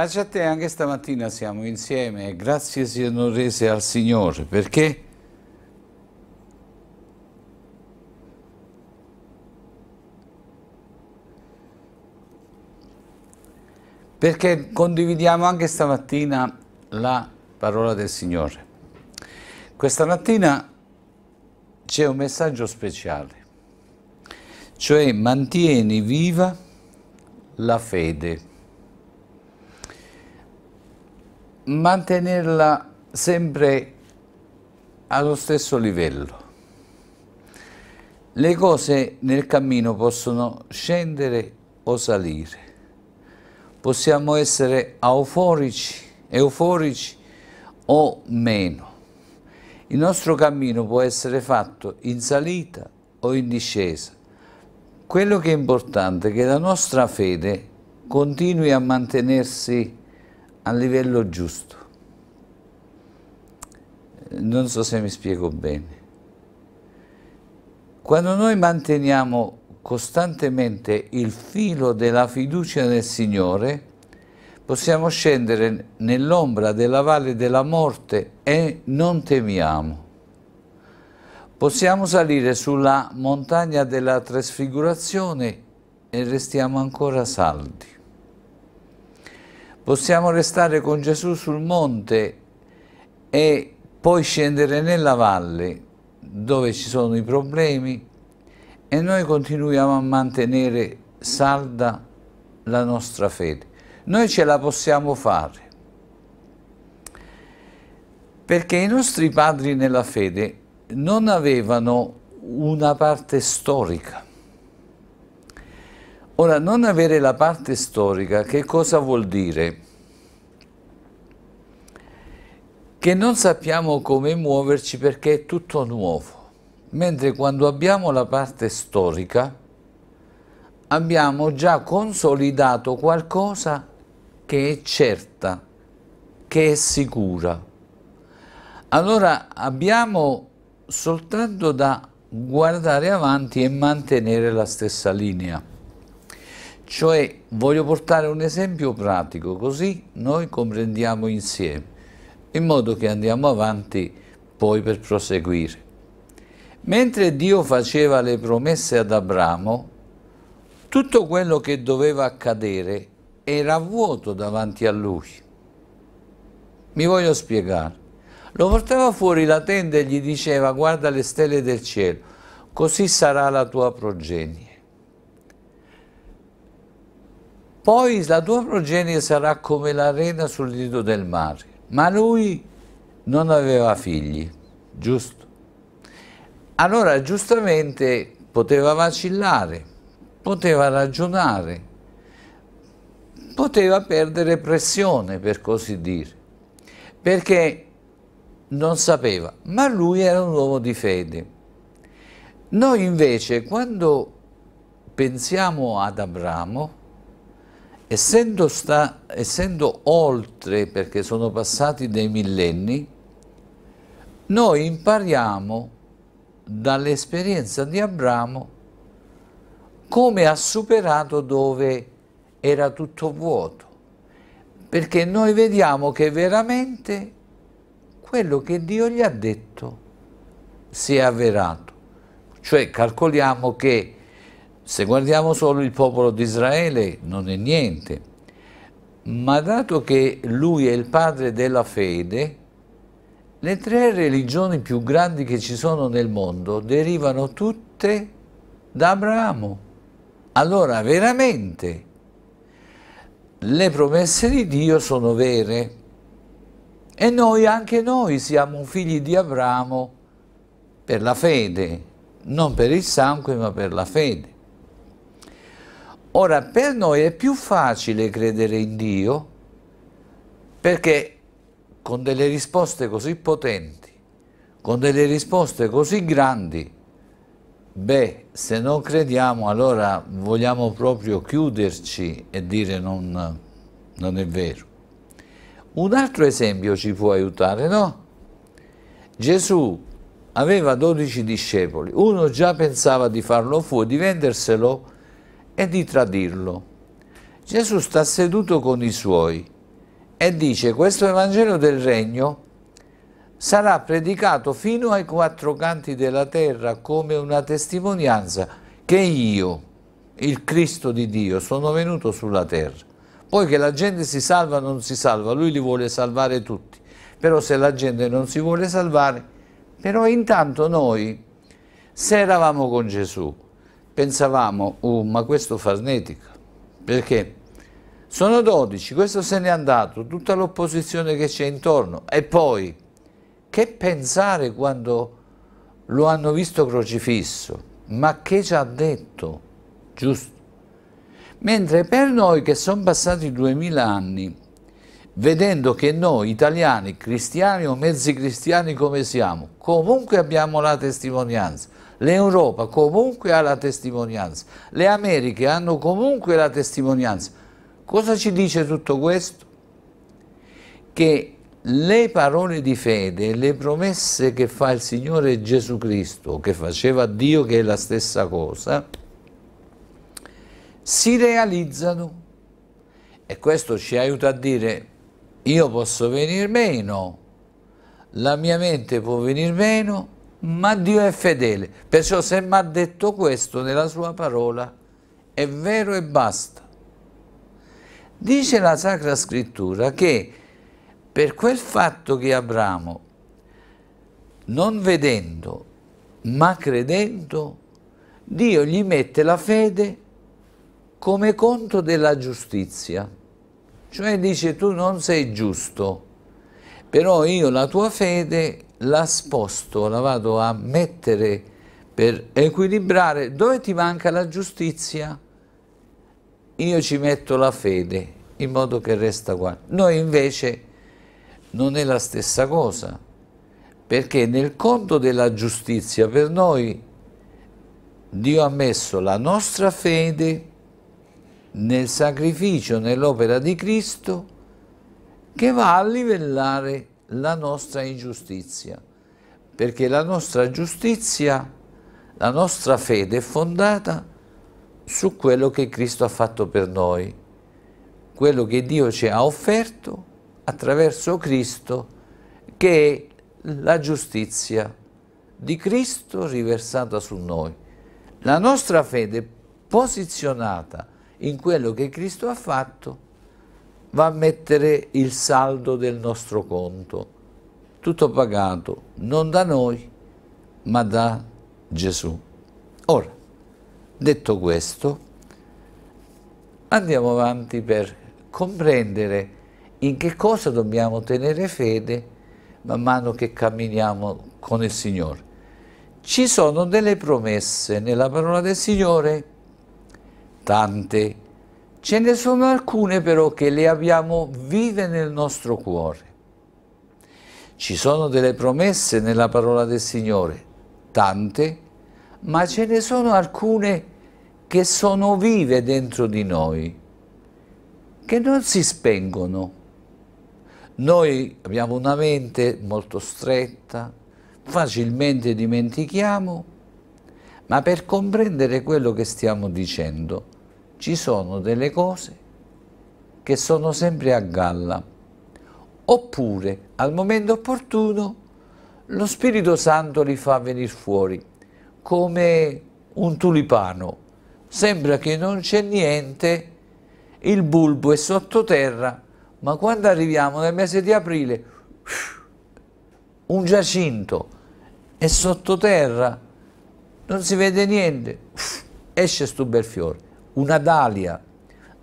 Pace a te, anche stamattina siamo insieme e grazie siano rese al Signore perché perché condividiamo anche stamattina la parola del Signore. Questa mattina c'è un messaggio speciale, cioè mantieni viva la fede mantenerla sempre allo stesso livello. Le cose nel cammino possono scendere o salire, possiamo essere euforici, euforici o meno. Il nostro cammino può essere fatto in salita o in discesa. Quello che è importante è che la nostra fede continui a mantenersi a livello giusto. Non so se mi spiego bene. Quando noi manteniamo costantemente il filo della fiducia nel Signore, possiamo scendere nell'ombra della valle della morte e non temiamo. Possiamo salire sulla montagna della trasfigurazione e restiamo ancora saldi possiamo restare con Gesù sul monte e poi scendere nella valle dove ci sono i problemi e noi continuiamo a mantenere salda la nostra fede. Noi ce la possiamo fare perché i nostri padri nella fede non avevano una parte storica Ora, non avere la parte storica che cosa vuol dire? Che non sappiamo come muoverci perché è tutto nuovo, mentre quando abbiamo la parte storica abbiamo già consolidato qualcosa che è certa, che è sicura. Allora abbiamo soltanto da guardare avanti e mantenere la stessa linea. Cioè voglio portare un esempio pratico, così noi comprendiamo insieme, in modo che andiamo avanti poi per proseguire. Mentre Dio faceva le promesse ad Abramo, tutto quello che doveva accadere era vuoto davanti a lui. Mi voglio spiegare. Lo portava fuori la tenda e gli diceva guarda le stelle del cielo, così sarà la tua progenie. Poi la tua progenie sarà come l'arena sul lido del mare. Ma lui non aveva figli, giusto? Allora giustamente poteva vacillare, poteva ragionare, poteva perdere pressione, per così dire, perché non sapeva, ma lui era un uomo di fede. Noi invece, quando pensiamo ad Abramo, essendo, sta, essendo oltre, perché sono passati dei millenni, noi impariamo dall'esperienza di Abramo come ha superato dove era tutto vuoto. Perché noi vediamo che veramente quello che Dio gli ha detto si è avverato. Cioè calcoliamo che se guardiamo solo il popolo di Israele non è niente, ma dato che lui è il padre della fede, le tre religioni più grandi che ci sono nel mondo derivano tutte da Abramo. Allora veramente le promesse di Dio sono vere e noi anche noi siamo figli di Abramo per la fede, non per il sangue ma per la fede. Ora, per noi è più facile credere in Dio perché con delle risposte così potenti, con delle risposte così grandi, beh, se non crediamo allora vogliamo proprio chiuderci e dire non, non è vero. Un altro esempio ci può aiutare, no? Gesù aveva dodici discepoli, uno già pensava di farlo fuori, di venderselo e di tradirlo. Gesù sta seduto con i suoi e dice questo Evangelo del Regno sarà predicato fino ai quattro canti della terra come una testimonianza che io, il Cristo di Dio, sono venuto sulla terra. Poi che la gente si salva o non si salva, lui li vuole salvare tutti. Però se la gente non si vuole salvare, però intanto noi, se eravamo con Gesù, pensavamo, oh, ma questo farnetico, perché sono 12, questo se n'è andato, tutta l'opposizione che c'è intorno. E poi, che pensare quando lo hanno visto crocifisso? Ma che ci ha detto? Giusto? Mentre per noi che sono passati duemila anni, vedendo che noi italiani, cristiani o mezzi cristiani come siamo, comunque abbiamo la testimonianza, L'Europa comunque ha la testimonianza, le Americhe hanno comunque la testimonianza. Cosa ci dice tutto questo? Che le parole di fede, le promesse che fa il Signore Gesù Cristo, che faceva Dio che è la stessa cosa, si realizzano. E questo ci aiuta a dire io posso venir meno, la mia mente può venir meno, ma Dio è fedele, perciò se mi ha detto questo nella sua parola, è vero e basta. Dice la Sacra Scrittura che per quel fatto che Abramo, non vedendo, ma credendo, Dio gli mette la fede come conto della giustizia. Cioè dice tu non sei giusto, però io la tua fede la sposto, la vado a mettere per equilibrare. Dove ti manca la giustizia? Io ci metto la fede, in modo che resta qua. Noi invece non è la stessa cosa, perché nel conto della giustizia per noi Dio ha messo la nostra fede nel sacrificio, nell'opera di Cristo, che va a livellare la nostra ingiustizia, perché la nostra giustizia, la nostra fede è fondata su quello che Cristo ha fatto per noi, quello che Dio ci ha offerto attraverso Cristo, che è la giustizia di Cristo riversata su noi. La nostra fede posizionata in quello che Cristo ha fatto va a mettere il saldo del nostro conto, tutto pagato non da noi ma da Gesù. Ora, detto questo, andiamo avanti per comprendere in che cosa dobbiamo tenere fede man mano che camminiamo con il Signore. Ci sono delle promesse nella parola del Signore, tante promesse, Ce ne sono alcune però che le abbiamo vive nel nostro cuore. Ci sono delle promesse nella parola del Signore, tante, ma ce ne sono alcune che sono vive dentro di noi, che non si spengono. Noi abbiamo una mente molto stretta, facilmente dimentichiamo, ma per comprendere quello che stiamo dicendo ci sono delle cose che sono sempre a galla. Oppure, al momento opportuno, lo Spirito Santo li fa venire fuori, come un tulipano. Sembra che non c'è niente, il bulbo è sottoterra, ma quando arriviamo nel mese di aprile, un giacinto è sottoterra, non si vede niente, esce sto bel fiore una dalia,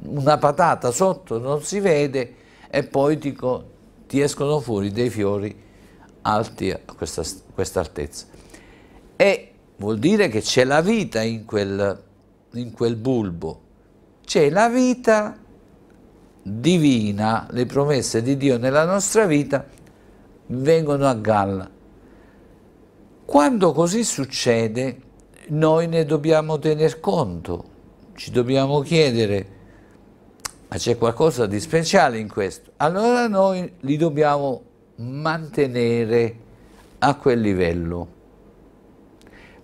una patata sotto non si vede e poi dico, ti escono fuori dei fiori alti a questa, questa altezza. E vuol dire che c'è la vita in quel, in quel bulbo, c'è la vita divina, le promesse di Dio nella nostra vita vengono a galla. Quando così succede, noi ne dobbiamo tener conto ci dobbiamo chiedere ma c'è qualcosa di speciale in questo allora noi li dobbiamo mantenere a quel livello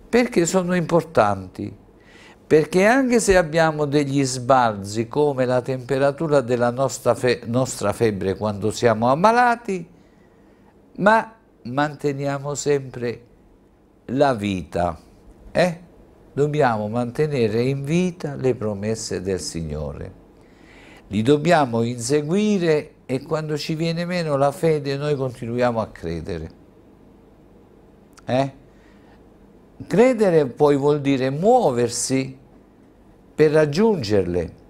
perché sono importanti perché anche se abbiamo degli sbalzi come la temperatura della nostra, fe nostra febbre quando siamo ammalati ma manteniamo sempre la vita eh? dobbiamo mantenere in vita le promesse del Signore. Li dobbiamo inseguire e quando ci viene meno la fede noi continuiamo a credere. Eh? Credere poi vuol dire muoversi per raggiungerle.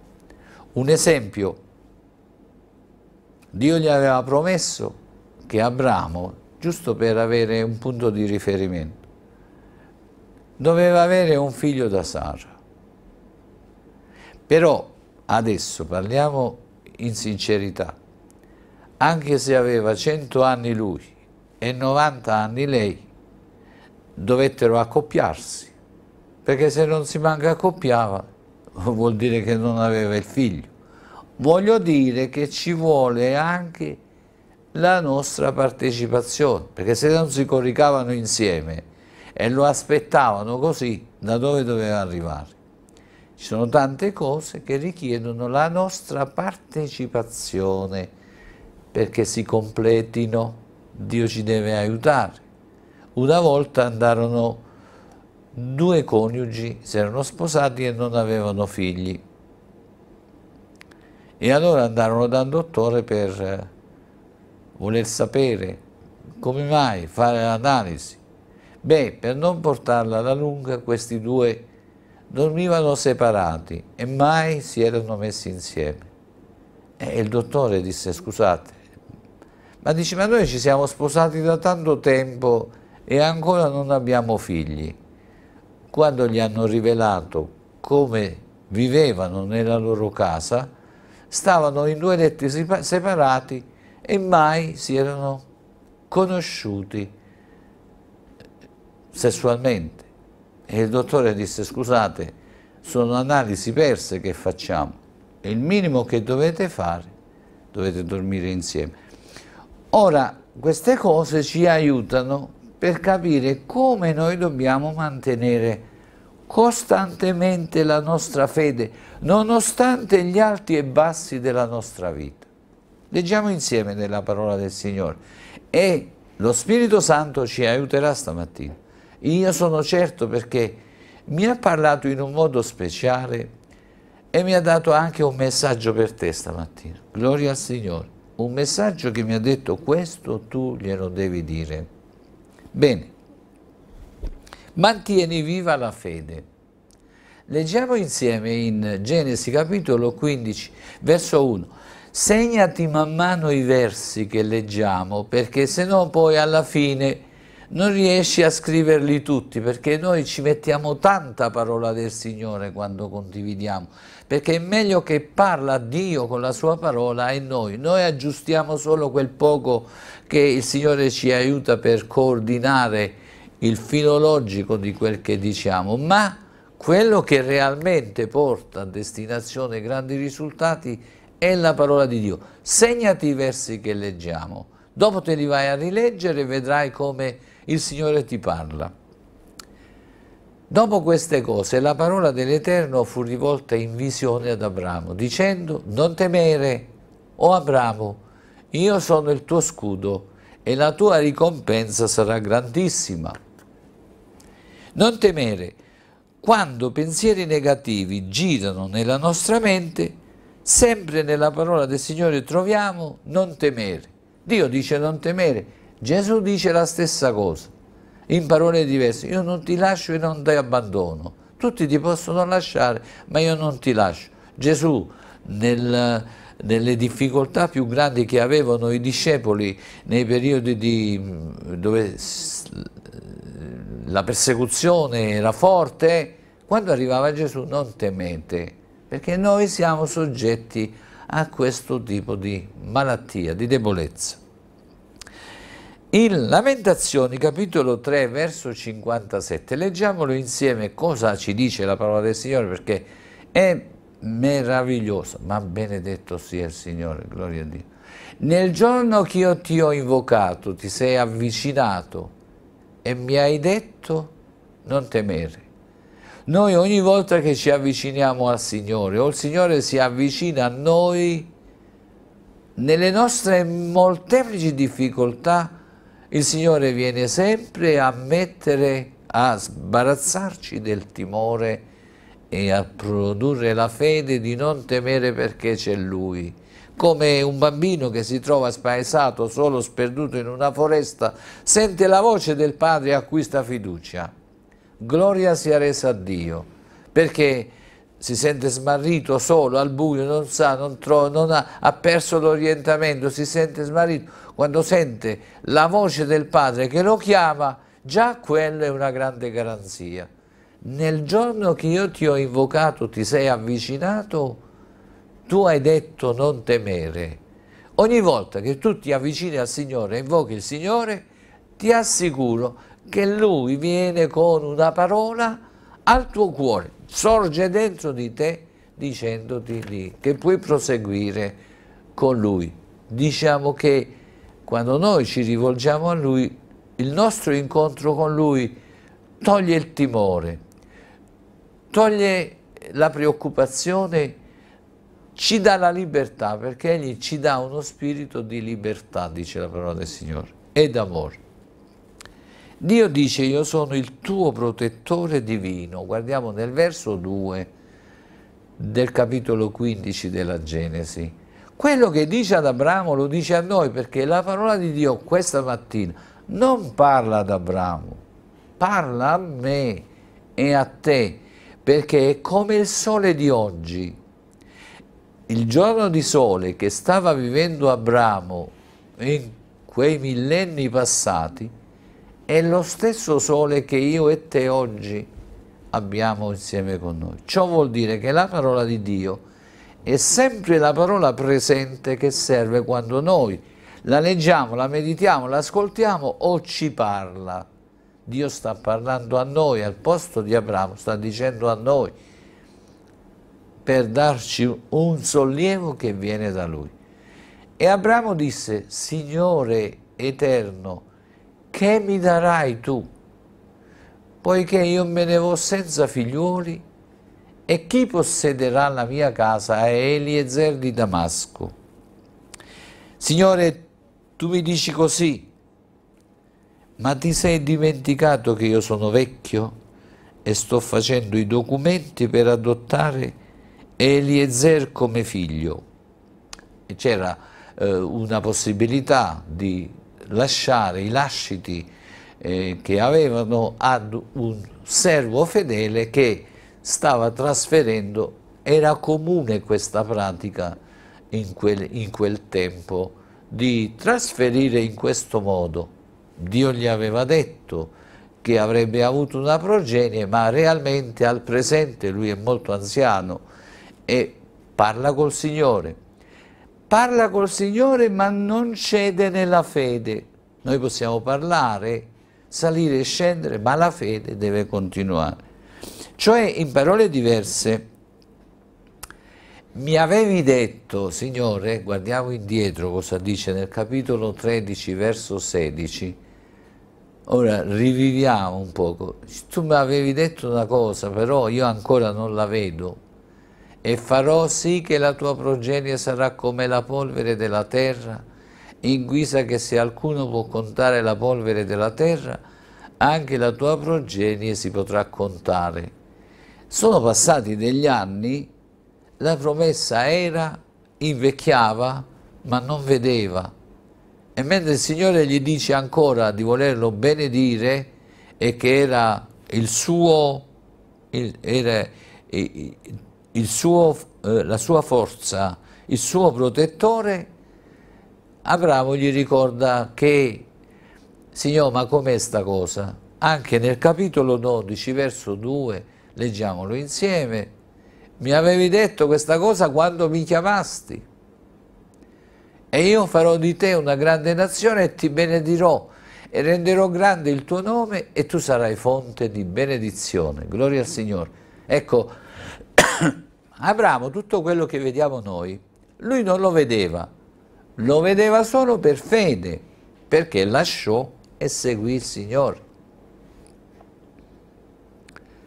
Un esempio, Dio gli aveva promesso che Abramo, giusto per avere un punto di riferimento, doveva avere un figlio da Sara. Però adesso parliamo in sincerità, anche se aveva 100 anni lui e 90 anni lei, dovettero accoppiarsi, perché se non si manca accoppiava vuol dire che non aveva il figlio. Voglio dire che ci vuole anche la nostra partecipazione, perché se non si coricavano insieme e lo aspettavano così da dove doveva arrivare. Ci sono tante cose che richiedono la nostra partecipazione perché si completino, Dio ci deve aiutare. Una volta andarono due coniugi, si erano sposati e non avevano figli. E allora andarono da un dottore per eh, voler sapere come mai, fare l'analisi. Beh, per non portarla alla lunga, questi due dormivano separati e mai si erano messi insieme. E il dottore disse, scusate, ma dice, ma noi ci siamo sposati da tanto tempo e ancora non abbiamo figli. Quando gli hanno rivelato come vivevano nella loro casa, stavano in due letti separati e mai si erano conosciuti sessualmente. E il dottore disse, scusate, sono analisi perse che facciamo. il minimo che dovete fare, dovete dormire insieme. Ora, queste cose ci aiutano per capire come noi dobbiamo mantenere costantemente la nostra fede, nonostante gli alti e bassi della nostra vita. Leggiamo insieme nella parola del Signore e lo Spirito Santo ci aiuterà stamattina. Io sono certo perché mi ha parlato in un modo speciale e mi ha dato anche un messaggio per te stamattina. Gloria al Signore. Un messaggio che mi ha detto questo tu glielo devi dire. Bene, mantieni viva la fede. Leggiamo insieme in Genesi capitolo 15, verso 1. Segnati man mano i versi che leggiamo, perché se no poi alla fine non riesci a scriverli tutti perché noi ci mettiamo tanta parola del Signore quando condividiamo perché è meglio che parla Dio con la sua parola e noi noi aggiustiamo solo quel poco che il Signore ci aiuta per coordinare il filologico di quel che diciamo ma quello che realmente porta a destinazione grandi risultati è la parola di Dio segnati i versi che leggiamo dopo te li vai a rileggere e vedrai come il Signore ti parla. Dopo queste cose la parola dell'Eterno fu rivolta in visione ad Abramo, dicendo, non temere, o oh Abramo, io sono il tuo scudo e la tua ricompensa sarà grandissima. Non temere, quando pensieri negativi girano nella nostra mente, sempre nella parola del Signore troviamo non temere. Dio dice non temere, Gesù dice la stessa cosa, in parole diverse, io non ti lascio e non ti abbandono, tutti ti possono lasciare, ma io non ti lascio. Gesù nel, nelle difficoltà più grandi che avevano i discepoli nei periodi di, dove la persecuzione era forte, quando arrivava Gesù non temete, perché noi siamo soggetti a questo tipo di malattia, di debolezza. In Lamentazioni, capitolo 3, verso 57, leggiamolo insieme cosa ci dice la parola del Signore, perché è meraviglioso, ma benedetto sia il Signore, gloria a Dio. Nel giorno che io ti ho invocato, ti sei avvicinato e mi hai detto non temere. Noi ogni volta che ci avviciniamo al Signore, o il Signore si avvicina a noi, nelle nostre molteplici difficoltà, il Signore viene sempre a mettere, a sbarazzarci del timore e a produrre la fede di non temere perché c'è Lui. Come un bambino che si trova spaesato, solo sperduto in una foresta, sente la voce del Padre e acquista fiducia. Gloria sia resa a Dio, perché si sente smarrito, solo, al buio, non sa, non, trova, non ha, ha perso l'orientamento, si sente smarrito. Quando sente la voce del padre che lo chiama, già quella è una grande garanzia. Nel giorno che io ti ho invocato, ti sei avvicinato, tu hai detto non temere. Ogni volta che tu ti avvicini al Signore invochi il Signore, ti assicuro che Lui viene con una parola al tuo cuore sorge dentro di te dicendoti lì che puoi proseguire con lui. Diciamo che quando noi ci rivolgiamo a lui, il nostro incontro con lui toglie il timore, toglie la preoccupazione, ci dà la libertà, perché egli ci dà uno spirito di libertà, dice la parola del Signore, e d'amore. Dio dice io sono il tuo protettore divino. Guardiamo nel verso 2 del capitolo 15 della Genesi. Quello che dice ad Abramo lo dice a noi perché la parola di Dio questa mattina non parla ad Abramo, parla a me e a te perché è come il sole di oggi. Il giorno di sole che stava vivendo Abramo in quei millenni passati è lo stesso sole che io e te oggi abbiamo insieme con noi. Ciò vuol dire che la parola di Dio è sempre la parola presente che serve quando noi la leggiamo, la meditiamo, l'ascoltiamo o ci parla. Dio sta parlando a noi, al posto di Abramo, sta dicendo a noi per darci un sollievo che viene da Lui. E Abramo disse, Signore eterno, che mi darai tu? Poiché io me ne vo senza figliuoli, e chi possederà la mia casa è Eliezer di Damasco. Signore, tu mi dici così, ma ti sei dimenticato che io sono vecchio e sto facendo i documenti per adottare Eliezer come figlio. c'era eh, una possibilità di lasciare i lasciti eh, che avevano ad un servo fedele che stava trasferendo, era comune questa pratica in quel, in quel tempo, di trasferire in questo modo. Dio gli aveva detto che avrebbe avuto una progenie, ma realmente al presente lui è molto anziano e parla col Signore, parla col Signore ma non cede nella fede. Noi possiamo parlare, salire e scendere, ma la fede deve continuare. Cioè, in parole diverse, mi avevi detto, Signore, guardiamo indietro cosa dice nel capitolo 13, verso 16, ora riviviamo un poco, tu mi avevi detto una cosa, però io ancora non la vedo, e farò sì che la tua progenie sarà come la polvere della terra, in guisa che se alcuno può contare la polvere della terra, anche la tua progenie si potrà contare. Sono passati degli anni, la promessa era, invecchiava, ma non vedeva. E mentre il Signore gli dice ancora di volerlo benedire e che era il suo, il, era, suo, eh, la sua forza, il suo protettore, Abramo gli ricorda che, Signore, ma com'è sta cosa? Anche nel capitolo 12, verso 2, leggiamolo insieme, mi avevi detto questa cosa quando mi chiamasti e io farò di te una grande nazione e ti benedirò e renderò grande il tuo nome e tu sarai fonte di benedizione. Gloria al Signore. Ecco, Abramo tutto quello che vediamo noi, lui non lo vedeva, lo vedeva solo per fede, perché lasciò e seguì il Signore.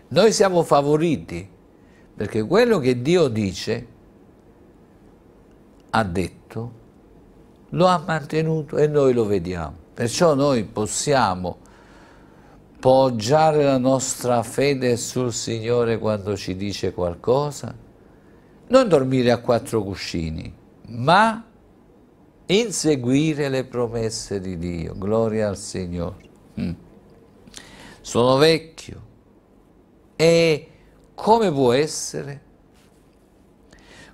Noi siamo favoriti perché quello che Dio dice, ha detto, lo ha mantenuto e noi lo vediamo. Perciò noi possiamo poggiare la nostra fede sul Signore quando ci dice qualcosa non dormire a quattro cuscini, ma inseguire le promesse di Dio. Gloria al Signore. Mm. Sono vecchio e come può essere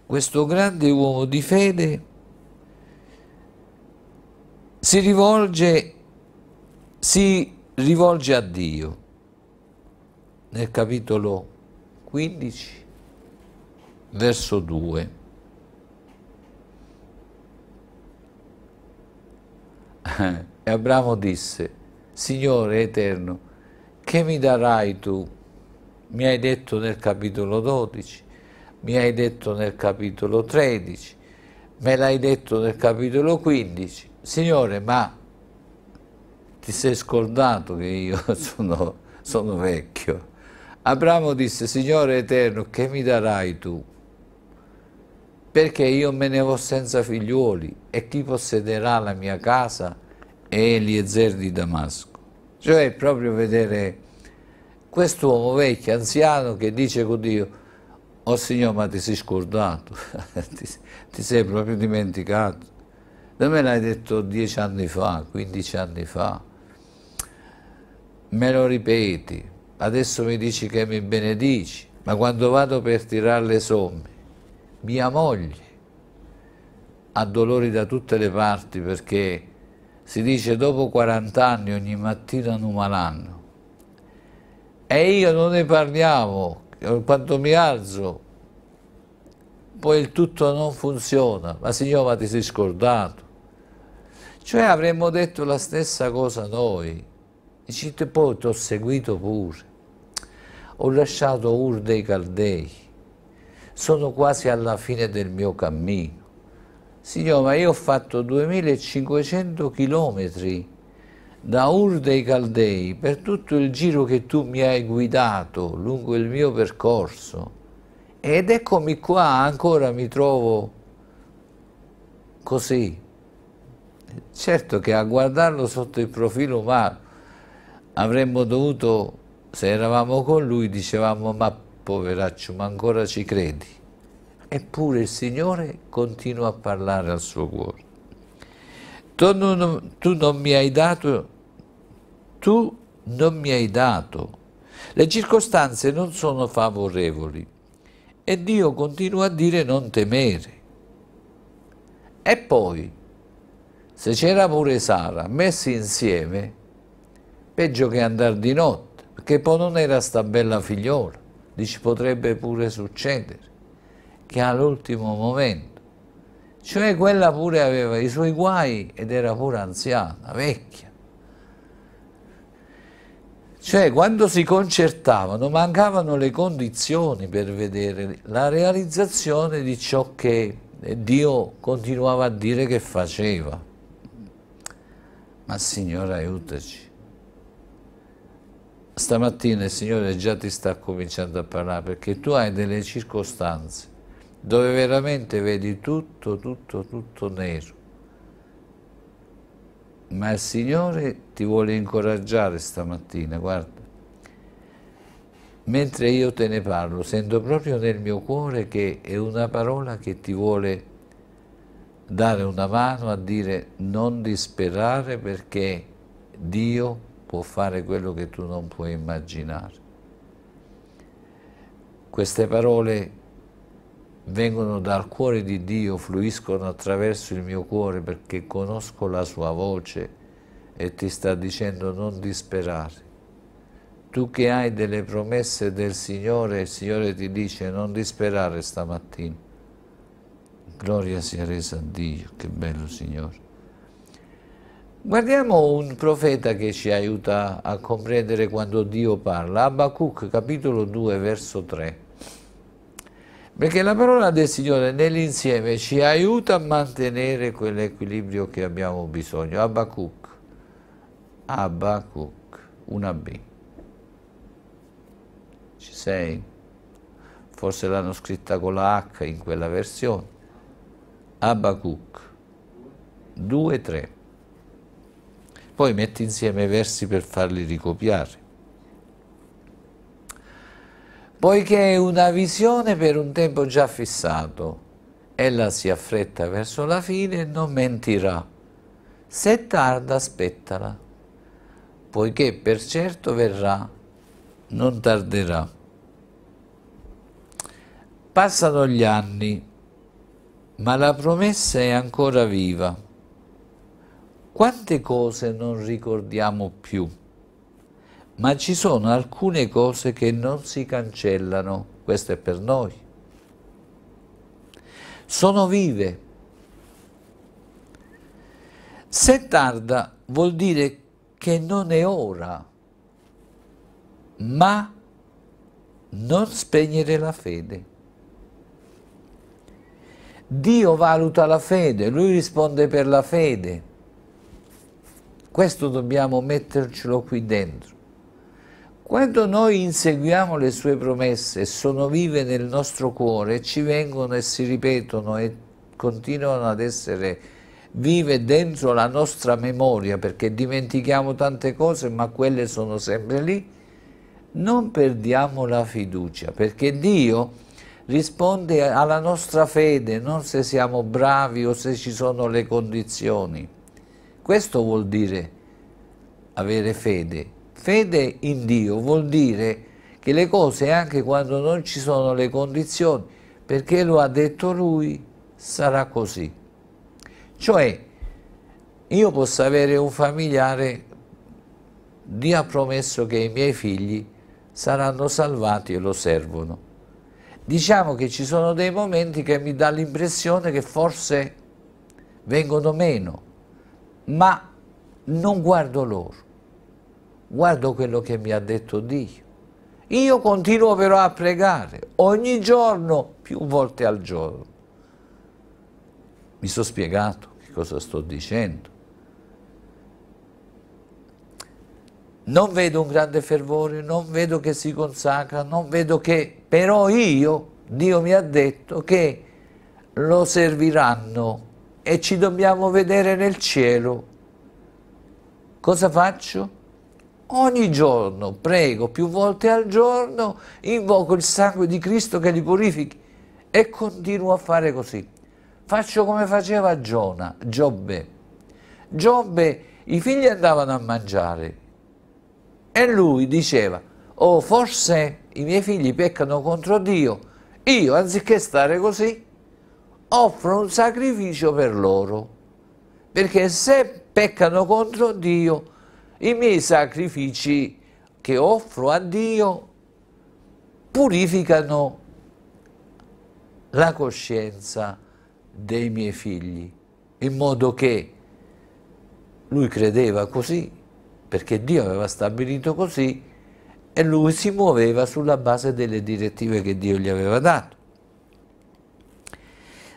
questo grande uomo di fede si rivolge, si rivolge a Dio nel capitolo 15 verso 2. E Abramo disse, Signore eterno, che mi darai tu? Mi hai detto nel capitolo 12, mi hai detto nel capitolo 13, me l'hai detto nel capitolo 15. Signore, ma ti sei scordato che io sono, sono vecchio. Abramo disse, Signore eterno, che mi darai tu? perché io me ne vo senza figliuoli e chi possederà la mia casa è Eliezer di Damasco. Cioè proprio vedere questo uomo vecchio, anziano, che dice con Dio, oh Signore ma ti sei scordato, ti, ti, sei proprio dimenticato, non me l'hai detto dieci anni fa, quindici anni fa, me lo ripeti, adesso mi dici che mi benedici, ma quando vado per tirare le somme, mia moglie ha dolori da tutte le parti perché si dice dopo 40 anni ogni mattina non malanno e io non ne parliamo quando mi alzo poi il tutto non funziona ma signora ma ti sei scordato cioè avremmo detto la stessa cosa noi dici poi ti ho seguito pure ho lasciato Ur dei Caldei sono quasi alla fine del mio cammino. Signore, ma io ho fatto 2500 chilometri da Ur dei Caldei per tutto il giro che tu mi hai guidato lungo il mio percorso. Ed eccomi qua, ancora mi trovo così. Certo che a guardarlo sotto il profilo umano avremmo dovuto, se eravamo con lui, dicevamo ma poveraccio, ma ancora ci credi. Eppure il Signore continua a parlare al suo cuore. Tu non, tu non mi hai dato, tu non mi hai dato. Le circostanze non sono favorevoli e Dio continua a dire non temere. E poi, se c'era pure Sara, messi insieme, peggio che andare di notte, perché poi non era sta bella figliola dici potrebbe pure succedere, che all'ultimo momento, cioè quella pure aveva i suoi guai ed era pure anziana, vecchia. Cioè quando si concertavano mancavano le condizioni per vedere la realizzazione di ciò che Dio continuava a dire che faceva. Ma Signore aiutaci stamattina il Signore già ti sta cominciando a parlare perché tu hai delle circostanze dove veramente vedi tutto, tutto, tutto nero. Ma il Signore ti vuole incoraggiare stamattina, guarda. Mentre io te ne parlo, sento proprio nel mio cuore che è una parola che ti vuole dare una mano a dire non disperare perché Dio può fare quello che tu non puoi immaginare. Queste parole vengono dal cuore di Dio, fluiscono attraverso il mio cuore perché conosco la sua voce e ti sta dicendo non disperare. Tu che hai delle promesse del Signore, il Signore ti dice non disperare stamattina. Gloria sia resa a Dio, che bello Signore. Guardiamo un profeta che ci aiuta a comprendere quando Dio parla, Abacuc capitolo 2 verso 3. Perché la parola del Signore nell'insieme ci aiuta a mantenere quell'equilibrio che abbiamo bisogno. Abacuc, Abacuc, una B. Ci sei? Forse l'hanno scritta con la H in quella versione. Abacuc 2, 3 poi mette insieme i versi per farli ricopiare. Poiché è una visione per un tempo già fissato, ella si affretta verso la fine e non mentirà. Se tarda, aspettala, poiché per certo verrà, non tarderà. Passano gli anni, ma la promessa è ancora viva quante cose non ricordiamo più, ma ci sono alcune cose che non si cancellano, questo è per noi. Sono vive. Se tarda vuol dire che non è ora, ma non spegnere la fede. Dio valuta la fede, lui risponde per la fede. Questo dobbiamo mettercelo qui dentro. Quando noi inseguiamo le sue promesse, sono vive nel nostro cuore, ci vengono e si ripetono e continuano ad essere vive dentro la nostra memoria, perché dimentichiamo tante cose, ma quelle sono sempre lì, non perdiamo la fiducia, perché Dio risponde alla nostra fede, non se siamo bravi o se ci sono le condizioni. Questo vuol dire avere fede. Fede in Dio vuol dire che le cose, anche quando non ci sono le condizioni, perché lo ha detto Lui, sarà così. Cioè, io posso avere un familiare, Dio ha promesso che i miei figli saranno salvati e lo servono. Diciamo che ci sono dei momenti che mi dà l'impressione che forse vengono meno, ma non guardo loro, guardo quello che mi ha detto Dio. Io continuo però a pregare ogni giorno, più volte al giorno. Mi sono spiegato che cosa sto dicendo. Non vedo un grande fervore, non vedo che si consacra, non vedo che però io, Dio mi ha detto che lo serviranno e ci dobbiamo vedere nel cielo. Cosa faccio? Ogni giorno prego più volte al giorno, invoco il sangue di Cristo che li purifichi e continuo a fare così. Faccio come faceva Giona, Giobbe. Giobbe, i figli andavano a mangiare e lui diceva, oh forse i miei figli peccano contro Dio, io anziché stare così offrono un sacrificio per loro, perché se peccano contro Dio, i miei sacrifici che offro a Dio purificano la coscienza dei miei figli, in modo che lui credeva così, perché Dio aveva stabilito così, e lui si muoveva sulla base delle direttive che Dio gli aveva dato.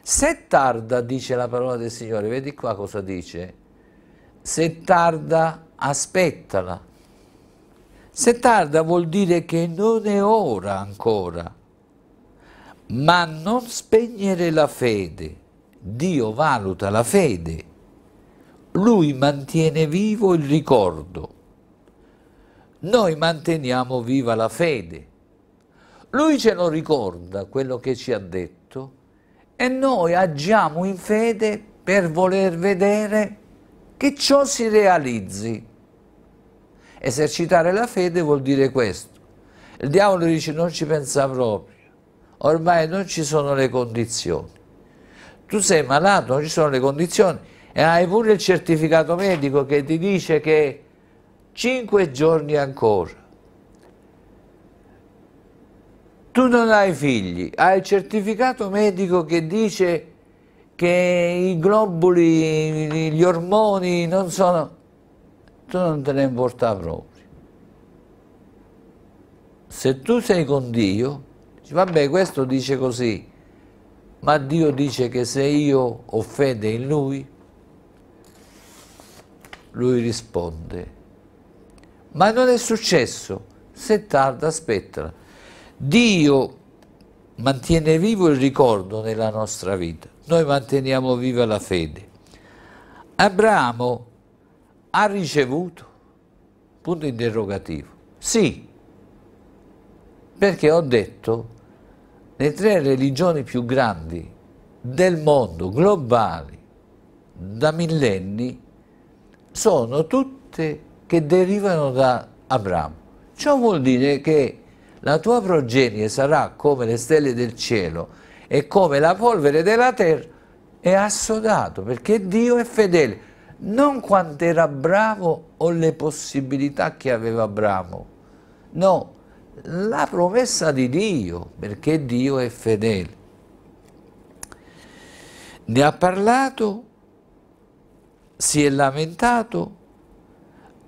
Se tarda, dice la parola del Signore, vedi qua cosa dice, se tarda aspettala. Se tarda vuol dire che non è ora ancora, ma non spegnere la fede. Dio valuta la fede, Lui mantiene vivo il ricordo. Noi manteniamo viva la fede. Lui ce lo ricorda quello che ci ha detto e noi agiamo in fede per voler vedere che ciò si realizzi. Esercitare la fede vuol dire questo. Il diavolo dice non ci pensa proprio, ormai non ci sono le condizioni. Tu sei malato, non ci sono le condizioni e hai pure il certificato medico che ti dice che 5 giorni ancora tu non hai figli, hai il certificato medico che dice che i globuli, gli ormoni non sono... Tu non te ne importa proprio. Se tu sei con Dio, dici, vabbè questo dice così, ma Dio dice che se io ho fede in Lui, Lui risponde. Ma non è successo, se tarda aspettala Dio mantiene vivo il ricordo nella nostra vita, noi manteniamo viva la fede. Abramo ha ricevuto? Punto interrogativo. Sì, perché ho detto le tre religioni più grandi del mondo, globali, da millenni, sono tutte che derivano da Abramo. Ciò vuol dire che la tua progenie sarà come le stelle del cielo e come la polvere della terra, è assodato, perché Dio è fedele. Non quanto era bravo o le possibilità che aveva Abramo, no, la promessa di Dio, perché Dio è fedele. Ne ha parlato, si è lamentato,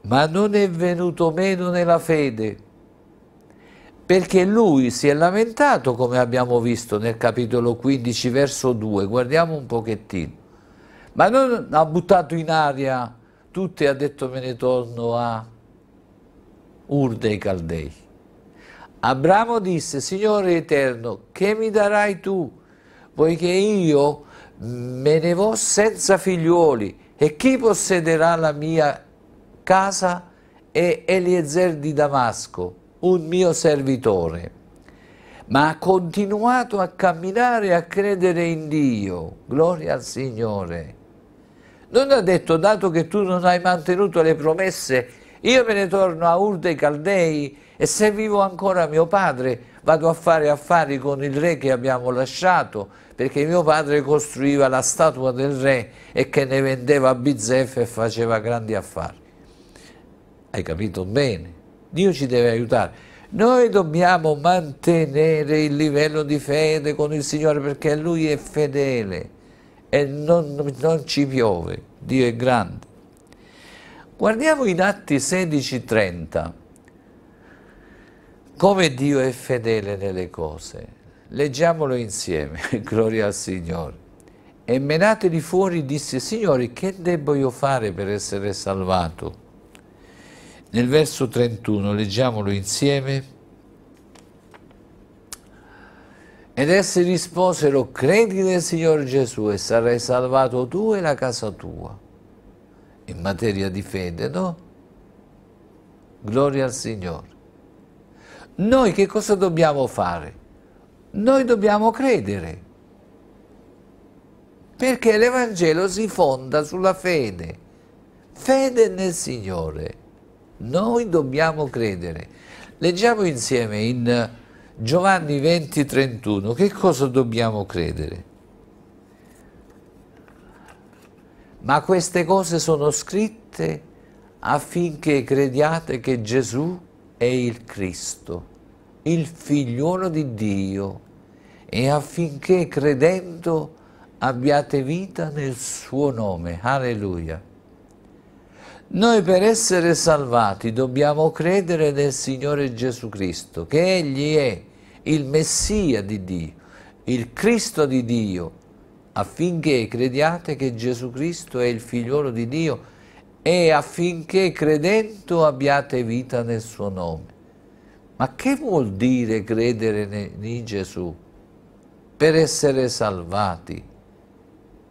ma non è venuto meno nella fede perché lui si è lamentato, come abbiamo visto nel capitolo 15, verso 2, guardiamo un pochettino, ma non ha buttato in aria tutto e ha detto me ne torno a Ur dei Caldei. Abramo disse, Signore Eterno, che mi darai tu, poiché io mm, me ne vo senza figliuoli, e chi possederà la mia casa? E Eliezer di Damasco un mio servitore, ma ha continuato a camminare e a credere in Dio. Gloria al Signore. Non ha detto, dato che tu non hai mantenuto le promesse, io me ne torno a Ur dei Caldei e se vivo ancora mio padre vado a fare affari con il re che abbiamo lasciato, perché mio padre costruiva la statua del re e che ne vendeva a bizzeffe e faceva grandi affari. Hai capito bene? Dio ci deve aiutare. Noi dobbiamo mantenere il livello di fede con il Signore perché Lui è fedele e non, non ci piove, Dio è grande. Guardiamo in Atti 16:30 come Dio è fedele nelle cose. Leggiamolo insieme, gloria al Signore. E menateli fuori disse, Signore, che debbo io fare per essere salvato? Nel verso 31 leggiamolo insieme. Ed essi risposero, credi nel Signore Gesù e sarai salvato tu e la casa tua. In materia di fede, no? Gloria al Signore. Noi che cosa dobbiamo fare? Noi dobbiamo credere. Perché l'Evangelo si fonda sulla fede. Fede nel Signore. Noi dobbiamo credere. Leggiamo insieme in Giovanni 20, 31, che cosa dobbiamo credere? Ma queste cose sono scritte affinché crediate che Gesù è il Cristo, il figliuolo di Dio, e affinché credendo abbiate vita nel suo nome. Alleluia. Noi per essere salvati dobbiamo credere nel Signore Gesù Cristo, che Egli è il Messia di Dio, il Cristo di Dio, affinché crediate che Gesù Cristo è il figliolo di Dio e affinché credendo abbiate vita nel suo nome. Ma che vuol dire credere in Gesù per essere salvati?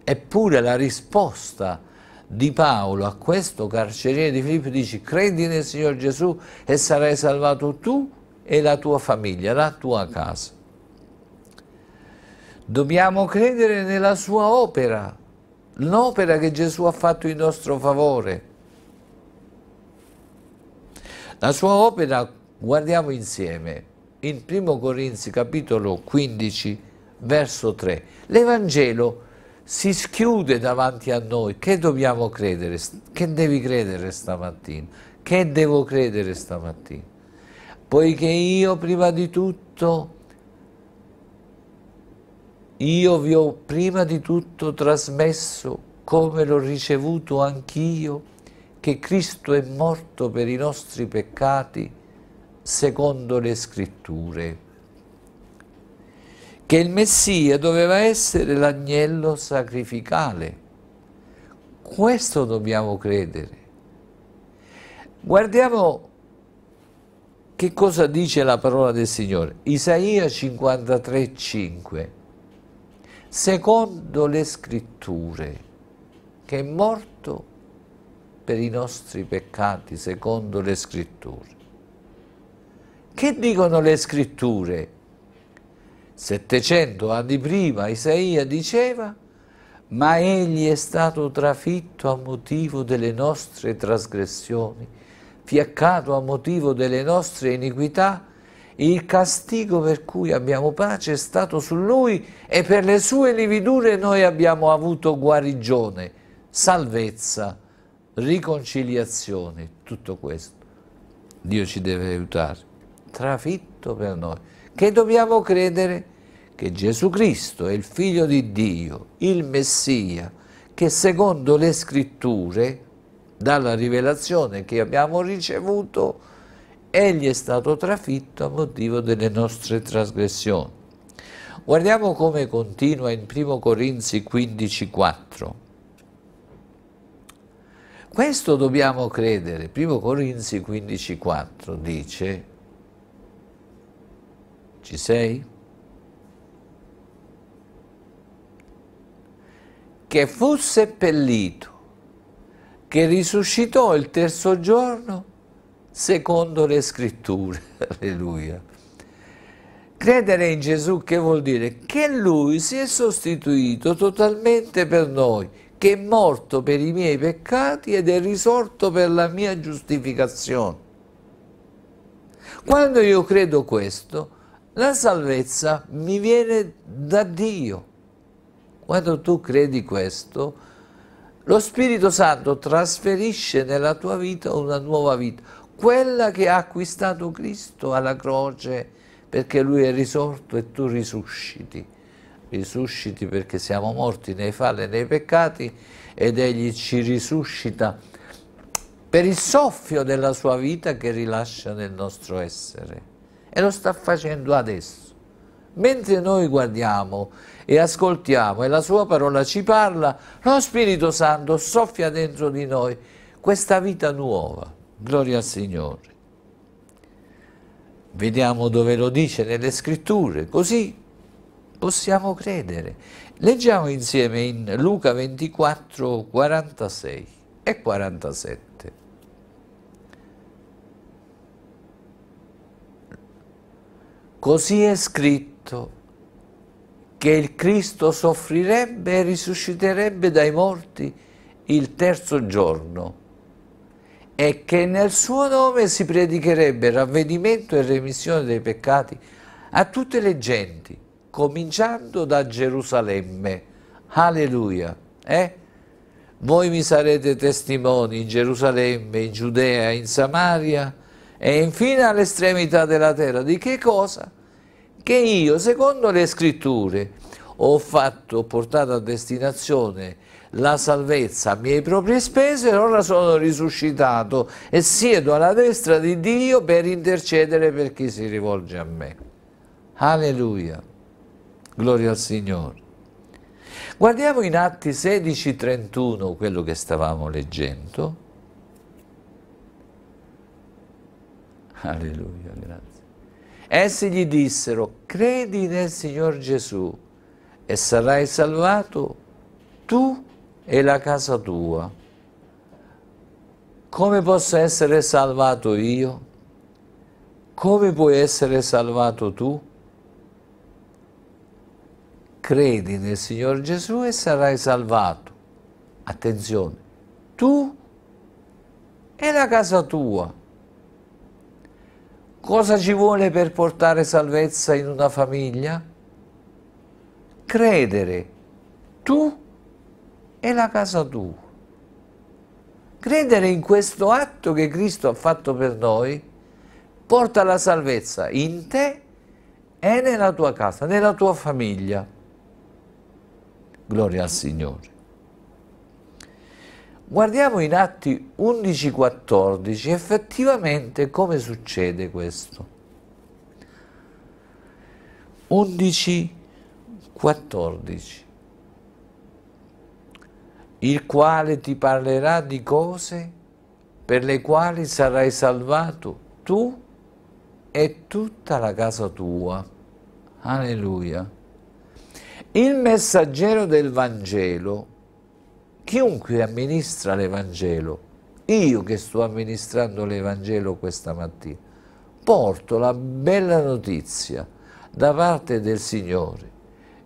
Eppure la risposta di Paolo a questo carceriere di Filippo dice credi nel Signore Gesù e sarai salvato tu e la tua famiglia, la tua casa. Dobbiamo credere nella sua opera, l'opera che Gesù ha fatto in nostro favore. La sua opera guardiamo insieme in 1 Corinzi capitolo 15 verso 3. L'Evangelo si schiude davanti a noi. Che dobbiamo credere? Che devi credere stamattina? Che devo credere stamattina? Poiché io prima di tutto, io vi ho prima di tutto trasmesso come l'ho ricevuto anch'io, che Cristo è morto per i nostri peccati secondo le scritture che il Messia doveva essere l'agnello sacrificale. Questo dobbiamo credere. Guardiamo che cosa dice la parola del Signore. Isaia 53,5. Secondo le scritture, che è morto per i nostri peccati, secondo le scritture. Che dicono le scritture? 700 anni prima Isaia diceva ma egli è stato trafitto a motivo delle nostre trasgressioni, fiaccato a motivo delle nostre iniquità, il castigo per cui abbiamo pace è stato su lui e per le sue lividure noi abbiamo avuto guarigione, salvezza, riconciliazione, tutto questo. Dio ci deve aiutare, trafitto per noi che dobbiamo credere che Gesù Cristo è il Figlio di Dio, il Messia, che secondo le scritture, dalla rivelazione che abbiamo ricevuto, egli è stato trafitto a motivo delle nostre trasgressioni. Guardiamo come continua in 1 Corinzi 15,4. Questo dobbiamo credere. 1 Corinzi 15,4 dice ci sei? Che fu seppellito, che risuscitò il terzo giorno secondo le scritture. Alleluia. Credere in Gesù che vuol dire? Che Lui si è sostituito totalmente per noi, che è morto per i miei peccati ed è risorto per la mia giustificazione. Quando io credo questo, la salvezza mi viene da Dio. Quando tu credi questo, lo Spirito Santo trasferisce nella tua vita una nuova vita, quella che ha acquistato Cristo alla croce perché Lui è risorto e tu risusciti. Risusciti perché siamo morti nei falli e nei peccati ed Egli ci risuscita per il soffio della sua vita che rilascia nel nostro essere e lo sta facendo adesso. Mentre noi guardiamo e ascoltiamo e la sua parola ci parla, lo Spirito Santo soffia dentro di noi questa vita nuova. Gloria al Signore. Vediamo dove lo dice nelle scritture, così possiamo credere. Leggiamo insieme in Luca 24, 46 e 47. Così è scritto che il Cristo soffrirebbe e risusciterebbe dai morti il terzo giorno e che nel suo nome si predicherebbe ravvedimento e remissione dei peccati a tutte le genti, cominciando da Gerusalemme. Alleluia! Eh? Voi mi sarete testimoni in Gerusalemme, in Giudea, in Samaria e infine all'estremità della terra. Di che cosa? che io, secondo le scritture, ho fatto, ho portato a destinazione la salvezza a miei proprie spese, e ora sono risuscitato e siedo alla destra di Dio per intercedere per chi si rivolge a me. Alleluia. Gloria al Signore. Guardiamo in Atti 16:31 quello che stavamo leggendo. Alleluia, grazie. Essi gli dissero, credi nel Signor Gesù e sarai salvato tu e la casa tua. Come posso essere salvato io? Come puoi essere salvato tu? Credi nel Signor Gesù e sarai salvato. Attenzione, tu e la casa tua. Cosa ci vuole per portare salvezza in una famiglia? Credere, tu e la casa tua. Credere in questo atto che Cristo ha fatto per noi porta la salvezza in te e nella tua casa, nella tua famiglia. Gloria al Signore. Guardiamo in Atti 11-14 effettivamente come succede questo. 11-14 Il quale ti parlerà di cose per le quali sarai salvato tu e tutta la casa tua. Alleluia. Il messaggero del Vangelo chiunque amministra l'Evangelo, io che sto amministrando l'Evangelo questa mattina, porto la bella notizia da parte del Signore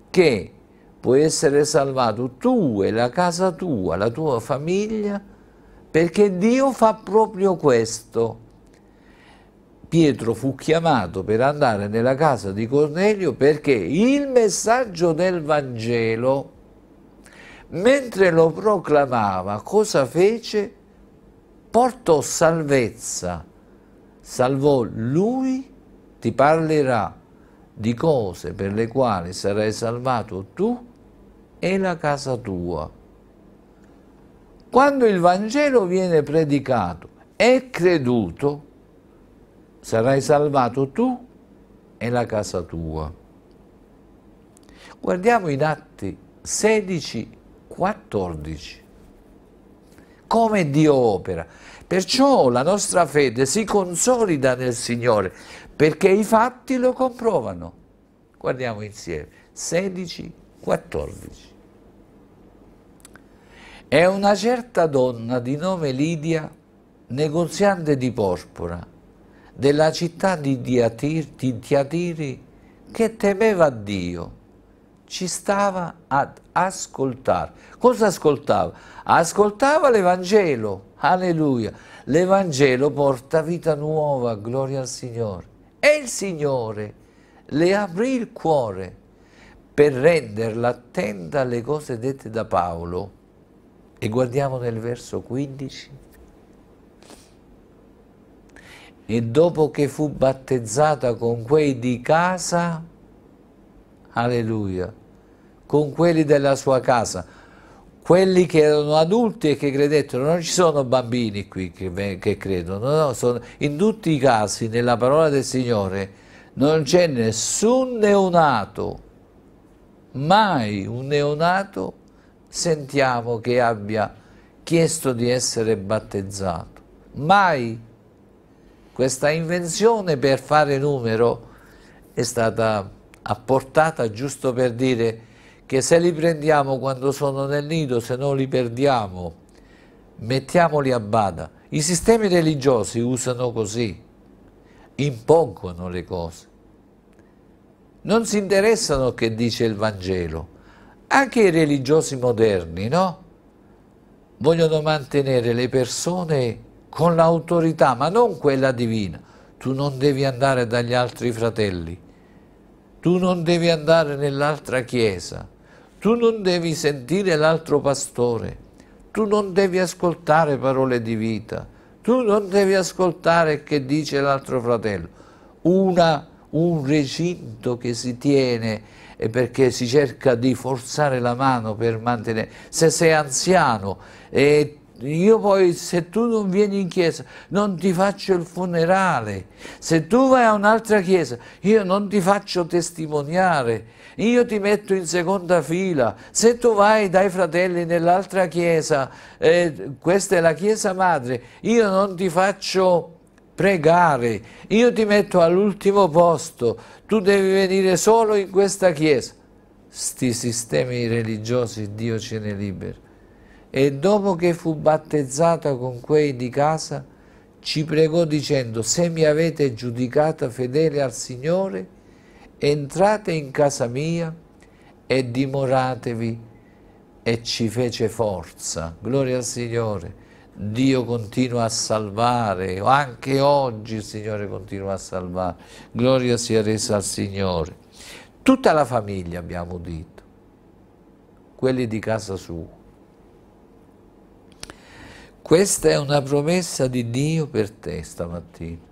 che puoi essere salvato tu e la casa tua, la tua famiglia, perché Dio fa proprio questo. Pietro fu chiamato per andare nella casa di Cornelio perché il messaggio del Vangelo mentre lo proclamava, cosa fece? Portò salvezza, salvò lui, ti parlerà di cose per le quali sarai salvato tu e la casa tua. Quando il Vangelo viene predicato e creduto, sarai salvato tu e la casa tua. Guardiamo in Atti 16 14. Come Dio opera. Perciò la nostra fede si consolida nel Signore, perché i fatti lo comprovano. Guardiamo insieme. 16, 14. E una certa donna di nome Lidia, negoziante di porpora, della città di, Diatir, di Tiatiri, che temeva Dio, ci stava ad ascoltare. Cosa ascoltava? Ascoltava l'Evangelo, alleluia. L'Evangelo porta vita nuova, gloria al Signore. E il Signore le aprì il cuore per renderla attenta alle cose dette da Paolo. E guardiamo nel verso 15. E dopo che fu battezzata con quei di casa, alleluia, con quelli della sua casa, quelli che erano adulti e che credettero, non ci sono bambini qui che, che credono, no, sono, in tutti i casi nella parola del Signore non c'è nessun neonato, mai un neonato sentiamo che abbia chiesto di essere battezzato, mai. Questa invenzione per fare numero è stata apportata giusto per dire che se li prendiamo quando sono nel nido, se no li perdiamo, mettiamoli a bada. I sistemi religiosi usano così, impongono le cose. Non si interessano che dice il Vangelo. Anche i religiosi moderni, no? Vogliono mantenere le persone con l'autorità, ma non quella divina. Tu non devi andare dagli altri fratelli, tu non devi andare nell'altra chiesa, tu non devi sentire l'altro pastore, tu non devi ascoltare parole di vita, tu non devi ascoltare che dice l'altro fratello. Una, un recinto che si tiene perché si cerca di forzare la mano per mantenere. Se sei anziano e io poi se tu non vieni in chiesa non ti faccio il funerale, se tu vai a un'altra chiesa io non ti faccio testimoniare io ti metto in seconda fila, se tu vai dai fratelli nell'altra chiesa, eh, questa è la chiesa madre, io non ti faccio pregare, io ti metto all'ultimo posto, tu devi venire solo in questa chiesa. Sti sistemi religiosi Dio ce ne libera. E dopo che fu battezzata con quei di casa, ci pregò dicendo, se mi avete giudicata fedele al Signore, entrate in casa mia e dimoratevi e ci fece forza. Gloria al Signore. Dio continua a salvare, anche oggi il Signore continua a salvare. Gloria sia resa al Signore. Tutta la famiglia abbiamo udito, quelli di casa sua. Questa è una promessa di Dio per te stamattina.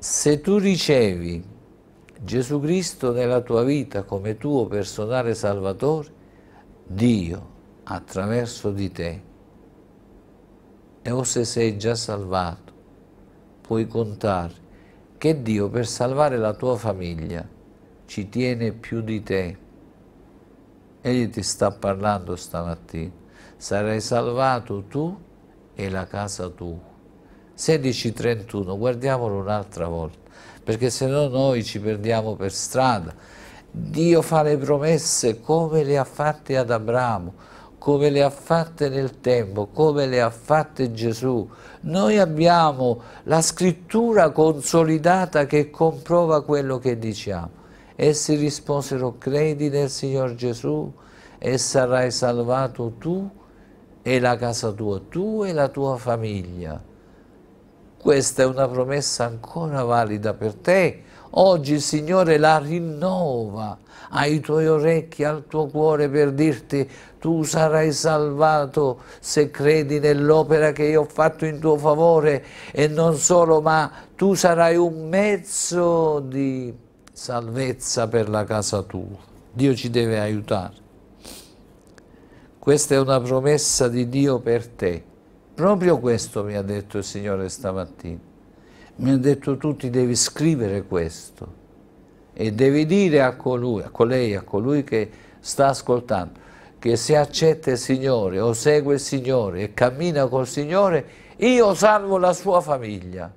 Se tu ricevi Gesù Cristo nella tua vita come tuo personale Salvatore, Dio attraverso di te, e o se sei già salvato, puoi contare che Dio per salvare la tua famiglia ci tiene più di te. Egli ti sta parlando stamattina. Sarai salvato tu e la casa tua. 16.31, guardiamolo un'altra volta, perché se no noi ci perdiamo per strada. Dio fa le promesse come le ha fatte ad Abramo, come le ha fatte nel tempo, come le ha fatte Gesù. Noi abbiamo la scrittura consolidata che comprova quello che diciamo. Essi risposero, credi nel Signor Gesù e sarai salvato tu e la casa tua, tu e la tua famiglia. Questa è una promessa ancora valida per te. Oggi il Signore la rinnova ai tuoi orecchi, al tuo cuore per dirti tu sarai salvato se credi nell'opera che io ho fatto in tuo favore e non solo, ma tu sarai un mezzo di salvezza per la casa tua. Dio ci deve aiutare. Questa è una promessa di Dio per te. Proprio questo mi ha detto il Signore stamattina. Mi ha detto tu ti devi scrivere questo e devi dire a colui, a colei, a colui che sta ascoltando che se accetta il Signore o segue il Signore e cammina col Signore, io salvo la sua famiglia.